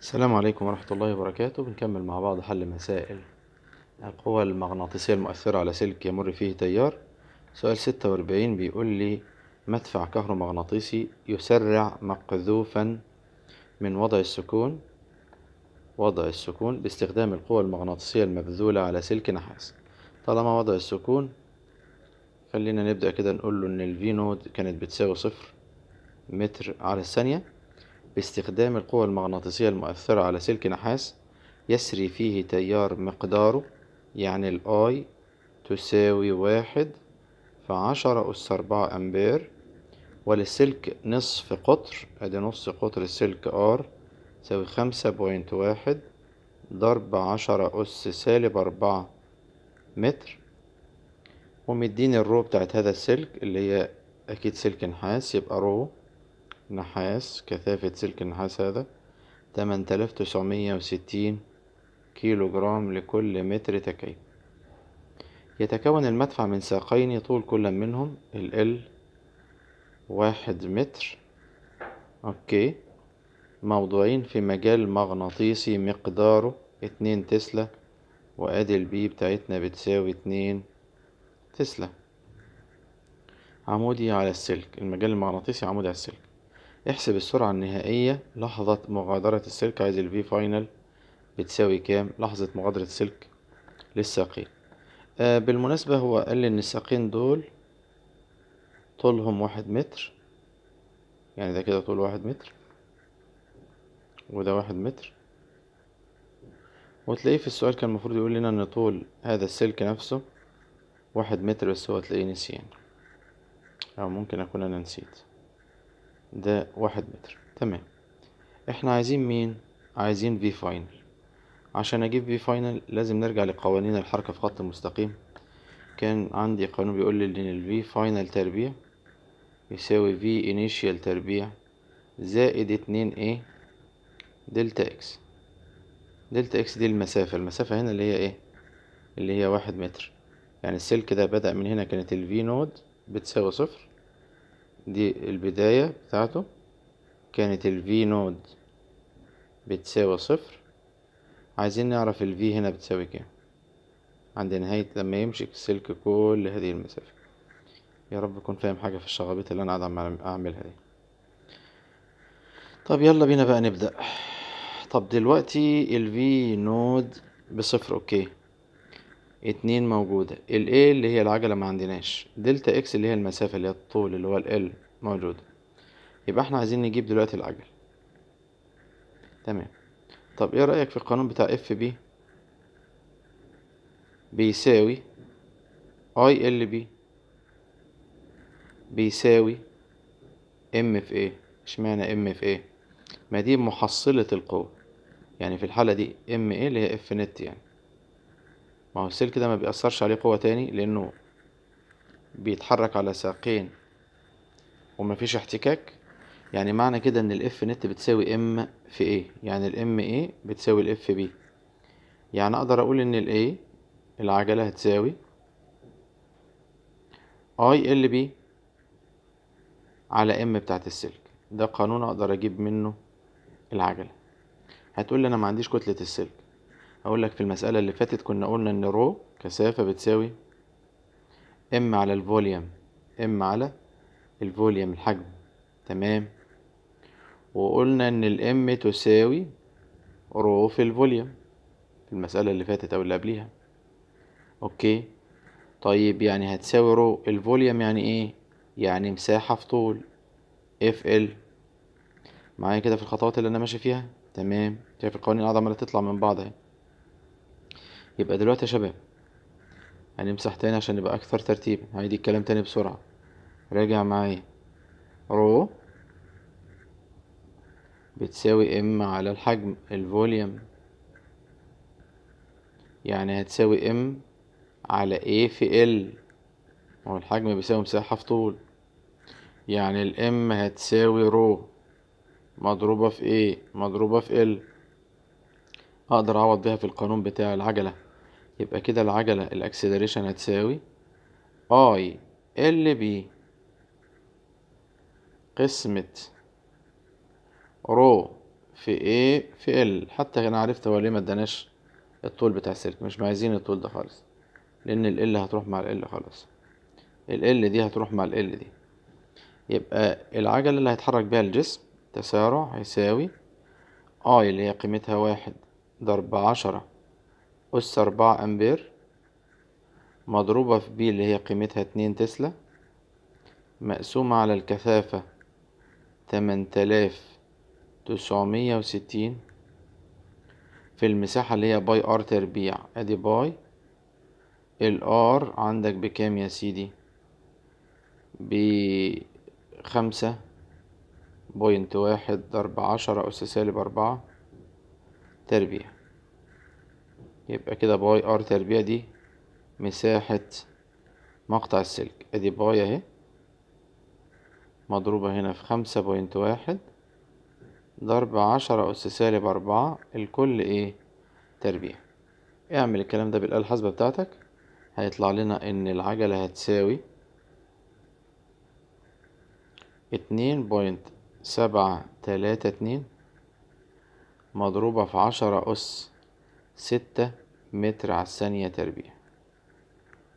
السلام عليكم ورحمة الله وبركاته بنكمل مع بعض حل مسائل القوى المغناطيسية المؤثرة على سلك يمر فيه تيار سؤال ستة وأربعين بيقول لي مدفع كهرومغناطيسي يسرع مقذوفا من وضع السكون وضع السكون باستخدام القوى المغناطيسية المبذولة على سلك نحاس طالما وضع السكون خلينا نبدأ كده نقول له إن الفي نود كانت بتساوي صفر متر على الثانية باستخدام القوى المغناطيسية المؤثرة على سلك نحاس يسري فيه تيار مقداره يعني الآي تساوي واحد في عشرة أس أربعة أمبير وللسلك نصف قطر أدي نص قطر السلك آر تساوي خمسة بوينت واحد ضرب عشرة أس سالب أربعة متر ومديني الرو بتاعت هذا السلك اللي هي أكيد سلك نحاس يبقى رو نحاس كثافة سلك النحاس هذا تمن تلاف تسعمية وستين كيلو جرام لكل متر تكعيب يتكون المدفع من ساقين طول كل منهم ال واحد متر اوكي موضوعين في مجال مغناطيسي مقداره اتنين تسلا وادي البي بتاعتنا بتساوي اتنين تسلا عمودي على السلك المجال المغناطيسي عمودي على السلك احسب السرعة النهائية لحظة مغادرة السلك عايز V فاينل بتساوي كام لحظة مغادرة السلك للساقين آه بالمناسبة هو قال لي ان الساقين دول طولهم واحد متر يعني ده كده طول واحد متر وده واحد متر وتلاقيه في السؤال كان المفروض يقول لنا ان طول هذا السلك نفسه واحد متر بس هو تلاقيه نسيان او ممكن اكون انا نسيت ده واحد متر تمام احنا عايزين مين عايزين في فاينل عشان اجيب في فاينل لازم نرجع لقوانين الحركة في خط مستقيم كان عندي قانون بيقول لي ان الفي فاينل تربيع يساوي في انيشيال تربيع زائد اتنين ايه دلتا اكس دلتا اكس دي المسافة المسافة هنا اللي هي ايه اللي هي واحد متر يعني السلك ده بدأ من هنا كانت الفي نود بتساوي صفر دي البداية بتاعته كانت ال V نود بتساوي صفر عايزين نعرف ال V هنا بتساوي كام عند نهاية لما يمشي السلك كل هذه المسافة يا رب أكون فاهم حاجة في الشغابيط اللي أنا قاعد أعملها دي طب يلا بينا بقى نبدأ طب دلوقتي ال V نود بصفر أوكي اتنين موجودة ال A اللي هي العجلة ما عندناش دلتا اكس اللي هي المسافة اللي هي الطول اللي هو ال L موجودة يبقى احنا عايزين نجيب دلوقتي العجل تمام طب ايه رأيك في القانون بتاع اف بي بيساوي اي ال بي بيساوي ام في ايه اشمعنى ام في ايه ما دي محصلة القوة يعني في الحالة دي ام ايه اللي هي اف نت يعني ما هو السلك ده ما بيأثرش عليه قوة تاني لأنه بيتحرك على ساقين ومفيش احتكاك يعني معنى كده ان الاف نت بتساوي ام في ايه يعني الام ايه بتساوي الاف بي يعني اقدر اقول ان الايه العجلة هتساوي اي ال بي على ام بتاعت السلك ده قانون اقدر اجيب منه العجلة هتقول لي انا ما عنديش كتلة السلك اقول لك في المسألة اللي فاتت كنا قلنا ان رو كثافة بتساوي ام على الفوليوم ام على الفوليوم الحجم تمام وقلنا ان الام تساوي رو في الفوليوم في المسألة اللي فاتت او اللي قبليها اوكي طيب يعني هتساوي رو الفوليوم يعني ايه يعني مساحة في طول اف ال معايا كده في الخطوات اللي انا ماشي فيها تمام شايف القوانين الأعظم اللي تطلع من بعض اهي يبقى دلوقتي يا شباب هنمسح تاني عشان نبقى أكثر ترتيبا هيدي الكلام تاني بسرعة راجع معايا رو بتساوي ام على الحجم الفوليوم يعني هتساوي ام على ايه في ال هو الحجم بيساوي مساحة في طول يعني الام هتساوي رو مضروبة في ايه مضروبة في ال أقدر أعوض بيها في القانون بتاع العجلة يبقى كده العجلة الاكسلريشن هتساوي اي ال بي قسمة رو في A في ال حتى انا عرفت هو ليه مدناش الطول بتاع السلك مش عايزين الطول ده خالص لان ال ال هتروح مع ال ال خلاص ال ال دي هتروح مع ال دي يبقى العجلة اللي هيتحرك بيها الجسم تسارع هيساوي اي اللي هي قيمتها واحد ضرب عشرة أس أربعة أمبير مضروبة في بي اللي هي قيمتها اتنين تسلا مقسومة على الكثافة تمنتلاف تسعمية وستين في المساحة اللي هي باي ار تربيع ادي باي الار عندك بكام يا سيدي بخمسة بوينت واحد ضرب عشرة أس سالب أربعة تربيع يبقى كده باي ار تربيع دي مساحة مقطع السلك ادي باي اهي مضروبة هنا في خمسة بوينت واحد ضرب عشرة أس سالب أربعة الكل إيه تربيع اعمل الكلام ده بالآلة الحاسبة بتاعتك هيطلع لنا إن العجلة هتساوي اتنين بوينت سبعة تلاتة اتنين مضروبة في عشرة أس ستة متر على الثانية تربيع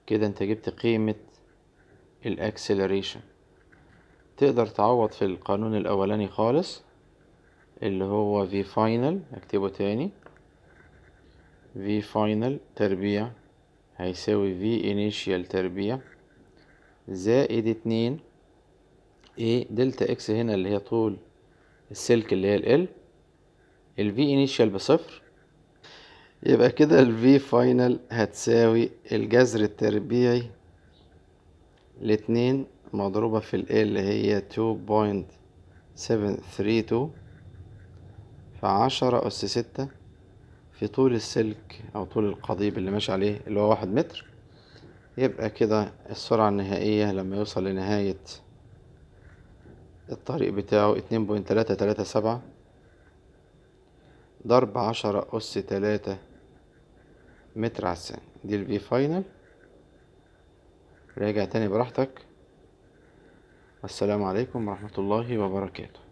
كده انت جبت قيمة الاكسلريشن تقدر تعوض في القانون الاولاني خالص اللي هو في فاينل اكتبه تاني في فاينل تربيع هيساوي في انيشيال تربيع زائد اتنين ايه دلتا اكس هنا اللي هي طول السلك اللي هي ال ال في انيشيال بصفر يبقى كده ال V final هتساوي الجذر التربيعي لاتنين مضروبة في ال اللي هي 2.732 عشرة أس ستة في طول السلك أو طول القضيب اللي ماشي عليه اللي هو واحد متر يبقى كده السرعة النهائية لما يوصل لنهاية الطريق بتاعه اتنين بوينت تلاتة تلاتة سبعة ضرب عشرة أس تلاتة متر على الثانية دي الفي فاينل راجع تاني براحتك السلام عليكم ورحمة الله وبركاته